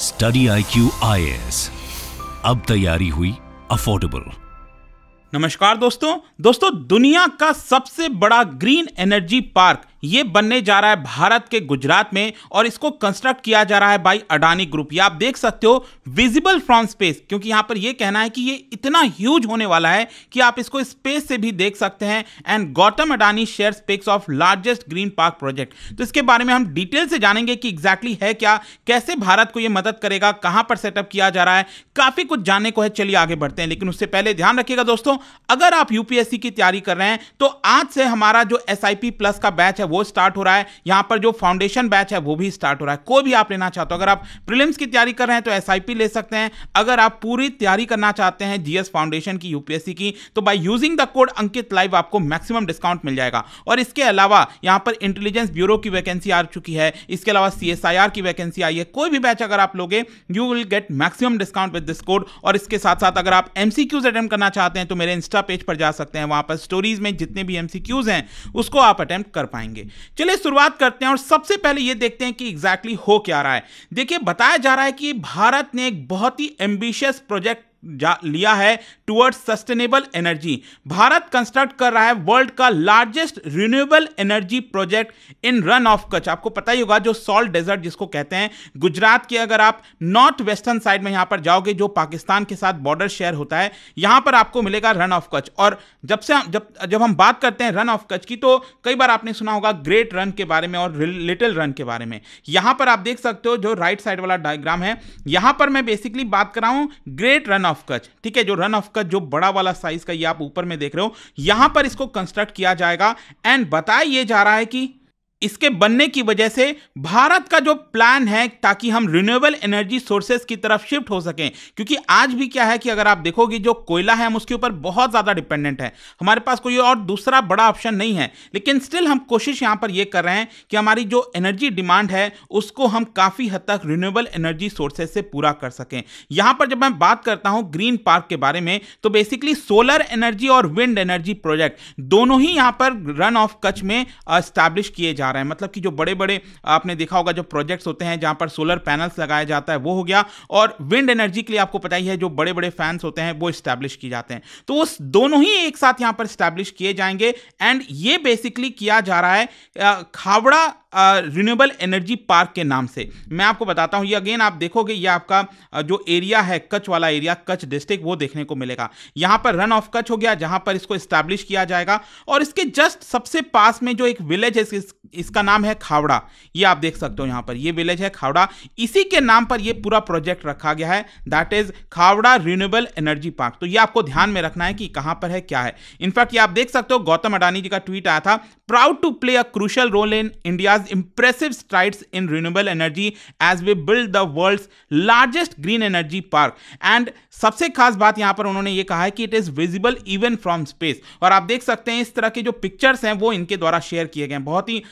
study I Q आई अब तैयारी हुई अफोर्डेबल नमस्कार दोस्तों दोस्तों दुनिया का सबसे बड़ा ग्रीन एनर्जी पार्क ये बनने जा रहा है भारत के गुजरात में और इसको कंस्ट्रक्ट किया जा रहा है बाई अडानी ग्रुप ये आप देख सकते हो विजिबल फ्रॉम स्पेस क्योंकि यहां पर यह कहना है कि ये इतना ह्यूज होने वाला है कि आप इसको स्पेस से भी देख सकते हैं and Gautam Adani share specs of largest green park project तो इसके बारे में हम डिटेल से जानेंगे कि एग्जैक्टली exactly है क्या कैसे भारत को यह मदद करेगा कहां पर सेटअप किया जा रहा है काफी कुछ जानने को है चलिए आगे बढ़ते हैं लेकिन उससे पहले ध्यान रखिएगा दोस्तों अगर आप यूपीएससी की तैयारी कर रहे हैं तो आज से हमारा जो एस प्लस का बैच है वो स्टार्ट हो रहा है यहां पर जो फाउंडेशन बैच है वो भी स्टार्ट हो रहा है कोई भी आप लेना चाहते हो अगर आप प्रिलिम्स की तैयारी कर रहे हैं तो एस ले सकते हैं अगर आप पूरी तैयारी करना चाहते हैं जीएस फाउंडेशन की यूपीएससी की तो by using the code Ankit live आपको मैक्सिमम डिस्काउंट मिल जाएगा और इसके अलावा यहां पर इंटेलिजेंस ब्यूरो की वैकेंसी आ चुकी है इसके अलावा सी की वैकेंसी आई है कोई भी बैच अगर आप लोगे you will get maximum discount with this code और इसके साथ साथ अगर आप एमसीक्यूज अटेम्प्ट करना चाहते हैं तो मेरे इंस्टा पेज पर जा सकते हैं वहां पर स्टोरीज में जितने भी एमसीक्यूज हैं उसको आप अटेम्प्ट कर पाएंगे चलिए शुरुआत करते हैं और सबसे पहले ये देखते हैं कि एग्जैक्टली exactly हो क्या रहा है देखिए बताया जा रहा है कि भारत ने एक बहुत ही एम्बिशियस प्रोजेक्ट जा लिया है towards sustainable energy Bharat construct कर रहा है वर्ल्ड का largest renewable energy project in Rann of Kutch आपको पता ही होगा जो सॉल्ट डेजर्ट जिसको कहते हैं गुजरात के अगर आप नॉर्थ वेस्टर्न साइड में यहां पर जाओगे जो पाकिस्तान के साथ बॉर्डर शेयर होता है यहां पर आपको मिलेगा रन ऑफ कच्छ और जब से जब जब हम बात करते हैं रन ऑफ कच्छ की तो कई बार आपने सुना होगा ग्रेट रन के बारे में और लिटिल रन के बारे में यहां पर आप देख सकते हो जो राइट साइड वाला डायग्राम है यहां पर मैं बेसिकली बात कर रहा हूं ग्रेट रन ऑफ ऑफ कच ठीक है जो रन ऑफ कच जो बड़ा वाला साइज का ये आप ऊपर में देख रहे हो यहां पर इसको कंस्ट्रक्ट किया जाएगा एंड बताया ये जा रहा है कि इसके बनने की वजह से भारत का जो प्लान है ताकि हम रिन्यूएबल एनर्जी सोर्सेज की तरफ शिफ्ट हो सकें क्योंकि आज भी क्या है कि अगर आप देखोगे जो कोयला है हम उसके ऊपर बहुत ज़्यादा डिपेंडेंट है हमारे पास कोई और दूसरा बड़ा ऑप्शन नहीं है लेकिन स्टिल हम कोशिश यहाँ पर यह कर रहे हैं कि हमारी जो एनर्जी डिमांड है उसको हम काफ़ी हद तक रिन्यूएबल एनर्जी सोर्सेज से पूरा कर सकें यहाँ पर जब मैं बात करता हूँ ग्रीन पार्क के बारे में तो बेसिकली सोलर एनर्जी और विंड एनर्जी प्रोजेक्ट दोनों ही यहाँ पर रन ऑफ कच्छ में स्टैब्लिश किए जा रहा है मतलब कि जो बड़े बड़े आपने देखा होगा जो प्रोजेक्ट्स होते हैं जहां पर सोलर पैनल्स लगाया जाता है वो हो गया और विंड एनर्जी के लिए आपको पता ही है जो बड़े बड़े फैंस होते हैं वो स्टैब्लिश किए जाते हैं तो उस दोनों ही एक साथ यहां पर स्टैब्लिश किए जाएंगे एंड ये बेसिकली किया जा रहा है खावड़ा रिन्यूएबल एनर्जी पार्क के नाम से मैं आपको बताता हूं ये अगेन आप देखोगे ये आपका जो एरिया है कच्छ वाला एरिया कच्छ डिस्ट्रिक्ट वो देखने को मिलेगा यहां पर रन ऑफ कच्छ हो गया जहां पर इसको स्टैब्लिश किया जाएगा और इसके जस्ट सबसे पास में जो एक विलेज है इसका नाम है खावड़ा ये आप देख सकते हो यहाँ पर ये विलेज है खावड़ा इसी के नाम पर ये पूरा प्रोजेक्ट रखा गया है that is Khavda renewable energy park तो ये आपको ध्यान में रखना है कि कहाँ पर है क्या है इनफैक्ट ये आप देख सकते हो गौतम अडानी जी का ट्वीट आया था proud to play a crucial role in India's impressive strides in renewable energy as we build the world's largest green energy park and सबसे खास बात यहां पर उन्होंने ये कहा है कि it is visible even from space और आप देख सकते हैं इस तरह के जो पिक्चर्स हैं वो इनके द्वारा शेयर किए गए हैं बहुत ही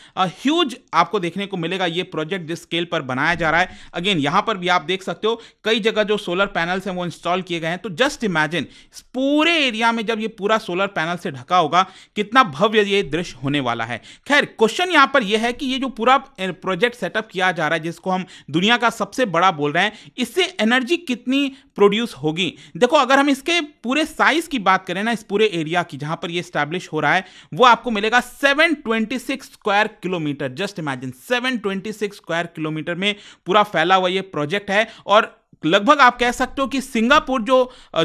ह्यूज आपको देखने को मिलेगा ये प्रोजेक्ट जिस स्केल पर बनाया जा रहा है अगेन यहां पर भी आप देख सकते हो कई जगह जो सोलर पैनल्स हैं वो इंस्टॉल किए गए हैं तो जस्ट इमेजिन पूरे एरिया में जब ये पूरा सोलर पैनल से ढका होगा कितना भव्य ये दृश्य होने वाला है खैर क्वेश्चन यहां पर यह है कि ये जो पूरा प्रोजेक्ट सेटअप किया जा रहा है जिसको हम दुनिया का सबसे बड़ा बोल रहे हैं इससे एनर्जी कितनी प्रोड्यूस होगी होगी देखो अगर हम इसके पूरे साइज की बात करें ना इस पूरे एरिया की जहां पर ये स्टैब्लिश हो रहा है वो आपको मिलेगा 726 square kilometre just imagine 726 square kilometre में पूरा फैला हुआ ये प्रोजेक्ट है और लगभग आप कह सकते हो कि सिंगापुर जो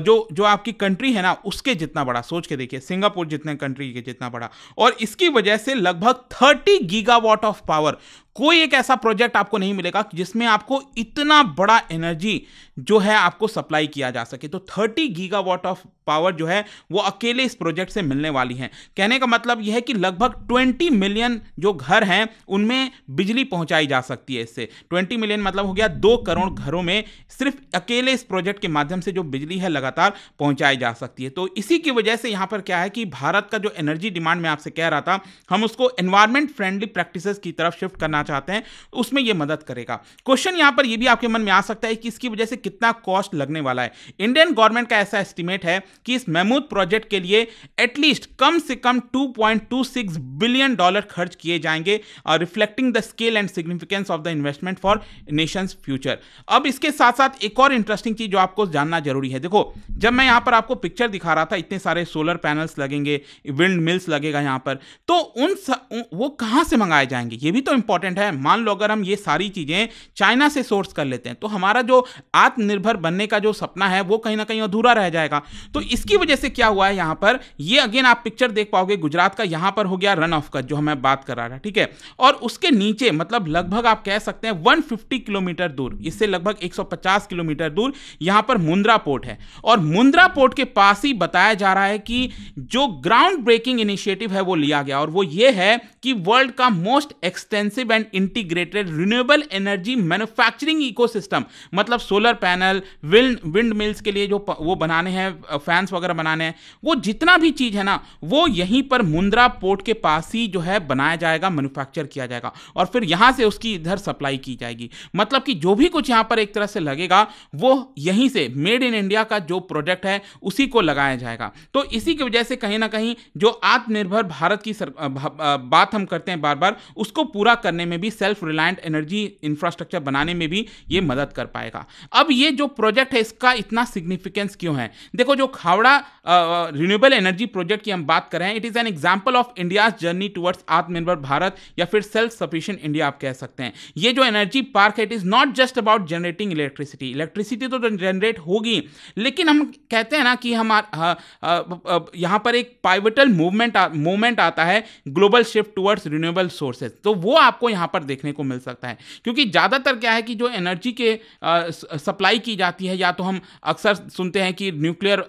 जो जो आपकी कंट्री है ना उसके जितना बड़ा सोच के देखिए सिंगापुर जितने कंट्री के जितना बड़ा और इसकी वजह से लगभग 30 गीगावाट ऑफ पावर कोई एक ऐसा प्रोजेक्ट आपको नहीं मिलेगा जिसमें आपको इतना बड़ा एनर्जी जो है आपको सप्लाई किया जा सके तो 30 गीगावाट ऑफ पावर जो है वो अकेले इस प्रोजेक्ट से मिलने वाली है कहने का मतलब यह है कि लगभग 20 मिलियन जो घर हैं उनमें बिजली पहुंचाई जा सकती है इससे 20 मिलियन मतलब हो गया दो करोड़ घरों में सिर्फ अकेले इस प्रोजेक्ट के माध्यम से जो बिजली है लगातार पहुंचाई जा सकती है तो इसी की वजह से यहाँ पर क्या है कि भारत का जो एनर्जी डिमांड में आपसे कह रहा था हम उसको एनवायरमेंट फ्रेंडली प्रैक्टिस की तरफ शिफ्ट करना चाहते हैं उसमें यह मदद करेगा क्वेश्चन यहां पर यह भी आपके मन में आ सकता है कि इसकी वजह से कितना कॉस्ट लगने वाला है इंडियन गवर्नमेंट का ऐसा एस्टिमेट है कि इस महमूद प्रोजेक्ट के लिए एटलीस्ट कम से कम 2.26 बिलियन डॉलर खर्च किए जाएंगे reflecting the scale and significance of the investment for nation future अब इसके साथ साथ एक और इंटरेस्टिंग चीज जो आपको जानना जरूरी है देखो जब मैं यहां पर आपको पिक्चर दिखा रहा था इतने सारे सोलर पैनल्स लगेंगे विंड मिल्स लगेगा यहां पर तो उन स, वो कहां से मंगाए जाएंगे ये भी तो इंपॉर्टेंट इम्पोर्टेंट है मान लो अगर हम ये सारी चीज़ें चाइना से सोर्स कर लेते हैं तो हमारा जो आत्मनिर्भर बनने का जो सपना है वो कहीं ना कहीं अधूरा रह जाएगा तो इसकी वजह से क्या हुआ है यहां पर ये अगेन आप पिक्चर देख पाओगे गुजरात का यहां पर हो गया रन ऑफ का जो हमें बात कर रहा था ठीक है और उसके नीचे मतलब लगभग आप कह सकते हैं वन किलोमीटर दूर इससे लगभग एक किलोमीटर दूर यहां पर मुंद्रा पोर्ट है और मुंद्रा पोर्ट के पास ही बताया जा रहा है कि जो ग्राउंड ब्रेकिंग इनिशिएटिव है वो लिया गया और वो ये है कि वर्ल्ड का most extensive and integrated renewable energy manufacturing ecosystem मतलब solar panel wind windmills के लिए जो वो बनाने हैं फैंस वगैरह बनाने हैं वो जितना भी चीज़ है ना वो यहीं पर मुंद्रा पोर्ट के पास ही जो है बनाया जाएगा मैन्युफैक्चर किया जाएगा और फिर यहाँ से उसकी इधर सप्लाई की जाएगी मतलब कि जो भी कुछ यहाँ पर एक तरह से लगेगा वो यहीं से मेड इन इंडिया का जो प्रोजेक्ट है उसी को लगाया जाएगा तो इसी की वजह से कहीं ना कहीं जो आत्मनिर्भर भारत की सर, भा, भा, बात हम करते हैं बार बार उसको पूरा करने में भी सेल्फ रिलायंट एनर्जी इंफ्रास्ट्रक्चर बनाने में भी ये मदद कर पाएगा अब ये जो प्रोजेक्ट है इसका इतना सिग्निफिकेंस क्यों है देखो जो खावड़ा रिन्यूएबल एनर्जी प्रोजेक्ट की हम बात करें it is an example of India's journey towards Aatmanirbhar Bharat या फिर सेल्फ सफिशियंट इंडिया आप कह सकते हैं ये जो एनर्जी पार्क है it is not just about generating electricity electricity तो जनरेट होगी लेकिन हम कहते हैं ना कि हमारा यहाँ पर एक पाइवेटल मूवमेंट मूवमेंट आता है global shift towards renewable sources तो वो आपको यहाँ पर देखने को मिल सकता है क्योंकि ज़्यादातर क्या है कि जो एनर्जी के सप्लाई की जाती है या तो हम अक्सर सुनते हैं कि न्यूक्लियर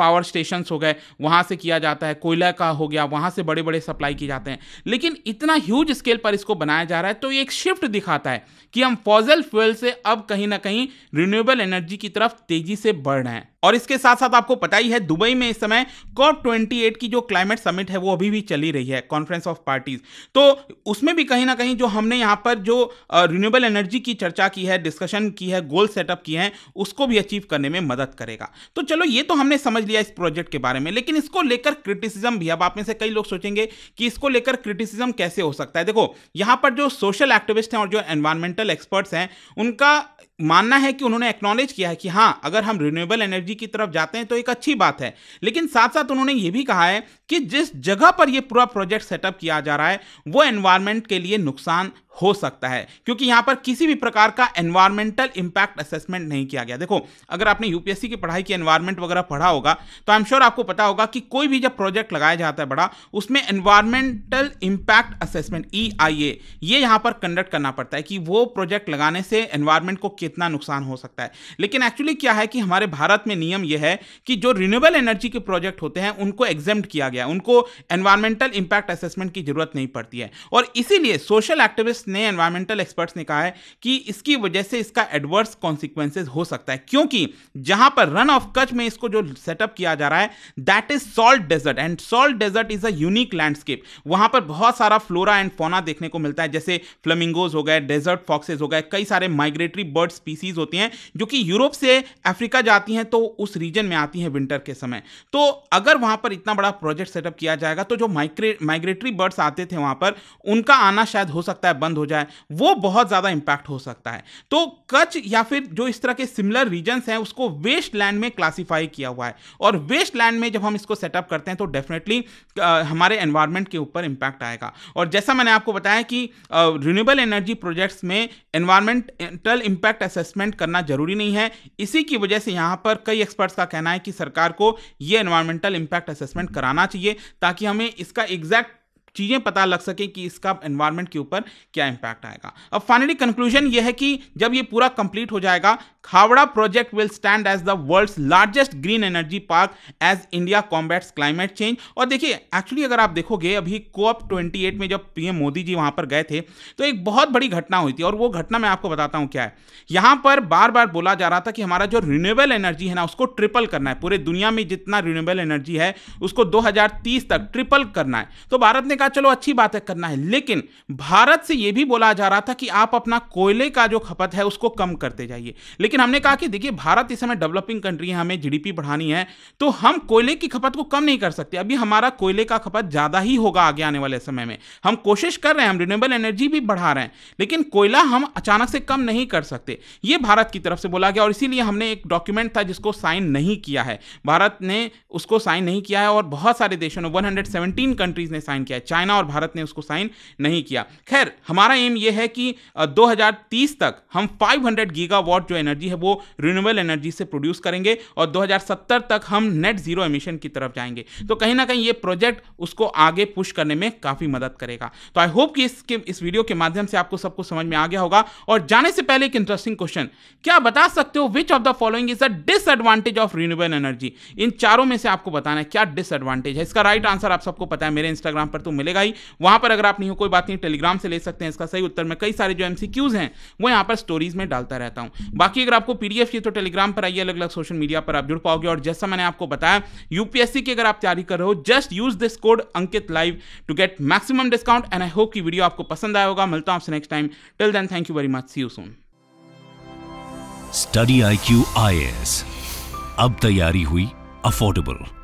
पावर स्टेशन हो गए वहाँ से किया जाता है कोयला का हो गया वहाँ से बड़े बड़े सप्लाई किए जाते हैं लेकिन इतना ह्यूज स्केल पर इसको बनाया जा रहा है तो ये एक शिफ्ट दिखाता है कि हम फॉजल फ्यूल से अब कहीं ना कहीं रिन्यूएबल एनर्जी की तरफ तेजी से बढ़ रहे हैं और इसके साथ साथ आपको पता ही है दुबई में इस समय कॉप 28 की जो क्लाइमेट समिट है वो अभी भी चली रही है कॉन्फ्रेंस ऑफ पार्टीज तो उसमें भी कहीं ना कहीं जो हमने यहाँ पर जो रिन्यूएबल एनर्जी की चर्चा की है डिस्कशन की है गोल सेटअप किए हैं उसको भी अचीव करने में मदद करेगा तो चलो ये तो हमने समझ लिया इस प्रोजेक्ट के बारे में लेकिन इसको लेकर क्रिटिसिज्म भी अब आप में से कई लोग सोचेंगे कि इसको लेकर क्रिटिसिज्म कैसे हो सकता है देखो यहाँ पर जो सोशल एक्टिविस्ट हैं और जो एनवायरमेंटल एक्सपर्ट्स हैं उनका मानना है कि उन्होंने एक्नॉलेज किया है कि हाँ अगर हम रिन्यूएबल एनर्जी की तरफ जाते हैं तो एक अच्छी बात है लेकिन साथ साथ उन्होंने ये भी कहा है कि जिस जगह पर यह पूरा प्रोजेक्ट सेटअप किया जा रहा है वो एनवायरमेंट के लिए नुकसान हो सकता है क्योंकि यहाँ पर किसी भी प्रकार का एनवायरमेंटल इम्पैक्ट असेसमेंट नहीं किया गया देखो अगर आपने यूपीएससी की पढ़ाई की एनवायरमेंट वगैरह पढ़ा होगा तो आई एम श्योर आपको पता होगा कि कोई भी जब प्रोजेक्ट लगाया जाता है बड़ा उसमें environmental impact assessment E I A ये यहाँ पर कंडक्ट करना पड़ता है कि वो प्रोजेक्ट लगाने से एनवायरमेंट को कितना नुकसान हो सकता है लेकिन एक्चुअली क्या है कि हमारे भारत में नियम यह है कि जो रिन्यूएबल एनर्जी के प्रोजेक्ट होते हैं उनको एग्जाम किया गया उनको एनवायरमेंटल इंपैक्ट असेसमेंट की जरूरत नहीं पड़ती है और इसीलिए सोशल एक्टिविस्ट ने एनवायरमेंटल एक्सपर्ट्स ने कहा है कि इसकी वजह से इसका एडवर्स कॉन्सिक्वेंसेज हो सकता है क्योंकि जहां पर रन ऑफ कच में इसको जो सेटअप किया जा रहा है that is salt desert and salt desert is a unique landscape वहां पर बहुत सारा फ्लोरा एंड फोना देखने को मिलता है जैसे फ्लमिंगोज हो गए डेजर्ट फॉक्सेज हो गए कई सारे माइग्रेटरी बर्ड्स स्पीसीज होती हैं जो कि यूरोप से अफ्रीका जाती हैं तो उस रीजन में आती हैं विंटर के समय तो अगर वहाँ पर इतना बड़ा प्रोजेक्ट सेटअप किया जाएगा तो जो माइग्रेट माइग्रेटरी बर्ड्स आते थे वहाँ पर उनका आना शायद हो सकता है बंद हो जाए वो बहुत ज़्यादा इम्पैक्ट हो सकता है तो कच्छ या फिर जो इस तरह के सिमिलर रीजन्स हैं उसको वेस्ट लैंड में क्लासीफाई किया हुआ है और वेस्ट लैंड में जब हम इसको सेटअप करते हैं तो डेफिनेटली हमारे एनवायरमेंट के ऊपर इम्पैक्ट आएगा और जैसा मैंने आपको बताया कि रिन्यूएबल एनर्जी प्रोजेक्ट्स में एनवायरमेंटल इम्पैक्ट असेसमेंट करना जरूरी नहीं है इसी की वजह से यहाँ पर कई एक्सपर्ट्स का कहना है कि सरकार को ये एनवायरमेंटल इम्पैक्ट असेसमेंट कराना चाहिए ताकि हमें इसका एग्जैक्ट चीज़ें पता लग सके कि इसका एनवायरमेंट के ऊपर क्या इम्पैक्ट आएगा अब फाइनली कंक्लूजन यह है कि जब ये पूरा कंप्लीट हो जाएगा Khavda project will stand as the world's largest green energy park as India combats climate change और देखिए एक्चुअली अगर आप देखोगे अभी कोप ट्वेंटी में जब पीएम मोदी जी वहां पर गए थे तो एक बहुत बड़ी घटना हुई थी और वो घटना मैं आपको बताता हूं क्या है यहां पर बार बार बोला जा रहा था कि हमारा जो रिन्यूएबल एनर्जी है ना उसको ट्रिपल करना है पूरे दुनिया में जितना रिन्यूएबल एनर्जी है उसको दो तक ट्रिपल करना है तो भारत ने कहा कहा चलो अच्छी बात है करना है लेकिन भारत से यह भी बोला जा रहा था कि आप अपना कोयले का जो खपत है उसको कम करते जाइए लेकिन हमने कहा कि देखिए भारत इस समय डेवलपिंग कंट्री है हमें जीडीपी बढ़ानी है तो हम कोयले की खपत को कम नहीं कर सकते अभी हमारा कोयले का खपत ज़्यादा ही होगा आगे आने वाले समय में हम कोशिश कर रहे हैं हम रिन्यूएबल एनर्जी भी बढ़ा रहे हैं लेकिन कोयला हम अचानक से कम नहीं कर सकते ये भारत की तरफ से बोला गया और इसीलिए हमने एक डॉक्यूमेंट था जिसको साइन नहीं किया है भारत ने उसको साइन नहीं किया है और बहुत सारे देशों ने वन कंट्रीज ने साइन किया है चाइना और भारत ने उसको साइन नहीं किया खैर हमारा एम यह है कि 2030 तक हम 500 गीगावाट जो एनर्जी है वो रिन्यूएबल एनर्जी से प्रोड्यूस करेंगे और 2070 तक हम नेट जीरो एमिशन की तरफ जाएंगे तो कहीं ना कहीं ये प्रोजेक्ट उसको आगे पुश करने में काफ़ी मदद करेगा तो आई होप कि इसके इस वीडियो के माध्यम से आपको सबको समझ में आ गया होगा और जाने से पहले एक इंटरेस्टिंग क्वेश्चन क्या बता सकते हो which of the following is a disadvantage of renewable energy इन चारों में से आपको बताना है क्या डिसएडवांटेज है इसका राइट right आंसर आप सबको पता है मेरे इंस्टाग्राम पर तो मिलेगा ही वहां पर अगर आप नहीं हो कोई बात नहीं टेलीग्राम से ले सकते हैं इसका सही उत्तर में कई सारे जो एमसीक्यूज हैं वो यहां पर स्टोरीज में डालता रहता हूं बाकी अगर आपको पीडीएफ चाहिए तो टेलीग्राम पर आइए अलग अलग सोशल मीडिया पर आप जुड़ पाओगे और जैसा मैंने आपको बताया यूपीएससी की अगर आप तैयारी कर रहे हो just use this code Ankit live to get maximum discount and I hope की वीडियो आपको पसंद आया होगा मिलता हूं आपसे next time till then thank you very much see you soon study I Q I A S तैयारी हुई अफोर्डेबल